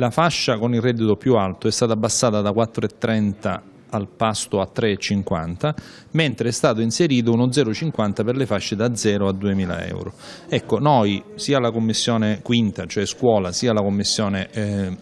La fascia con il reddito più alto è stata abbassata da 4,30 al pasto a 3,50, mentre è stato inserito uno 0,50 per le fasce da 0 a 2.000 euro. Ecco, noi, sia la commissione quinta, cioè scuola, sia la commissione eh,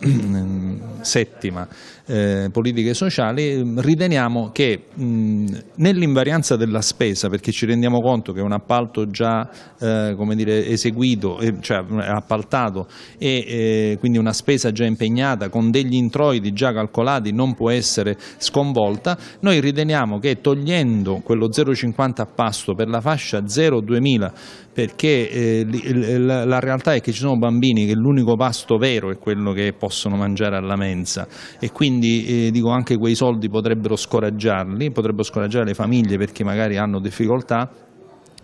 settima, eh, politiche sociali, riteniamo che nell'invarianza della spesa, perché ci rendiamo conto che un appalto già eh, dire, eseguito, cioè appaltato e eh, quindi una spesa già impegnata con degli introiti già calcolati non può essere sconvolto volta, noi riteniamo che togliendo quello 0,50 a pasto per la fascia 0-2000, perché eh, la, la realtà è che ci sono bambini che l'unico pasto vero è quello che possono mangiare alla mensa e quindi eh, dico anche quei soldi potrebbero scoraggiarli, potrebbero scoraggiare le famiglie perché magari hanno difficoltà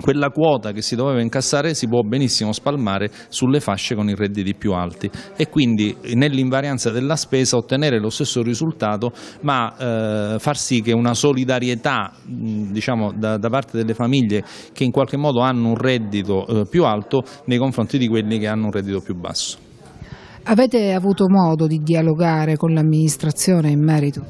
quella quota che si doveva incassare si può benissimo spalmare sulle fasce con i redditi più alti e quindi nell'invarianza della spesa ottenere lo stesso risultato ma eh, far sì che una solidarietà diciamo, da, da, parte delle famiglie che in qualche modo hanno un reddito eh, più alto nei confronti di quelli che hanno un reddito più basso. Avete avuto modo di dialogare con l'amministrazione in merito?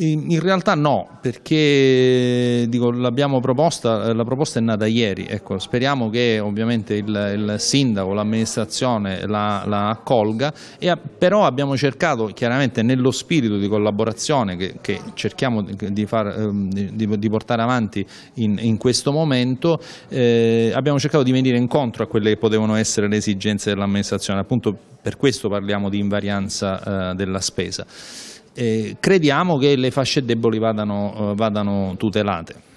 In realtà no, perché dico, l'abbiamo proposta, la proposta è nata ieri, ecco, speriamo che ovviamente il, il sindaco, l'amministrazione la, la, accolga, e, però abbiamo cercato chiaramente nello spirito di collaborazione che, che cerchiamo di, far, ehm, di, di, portare avanti in, in questo momento, eh, abbiamo cercato di venire incontro a quelle che potevano essere le esigenze dell'amministrazione, appunto per questo parliamo di invarianza eh, della spesa crediamo che le fasce deboli vadano, eh, vadano tutelate.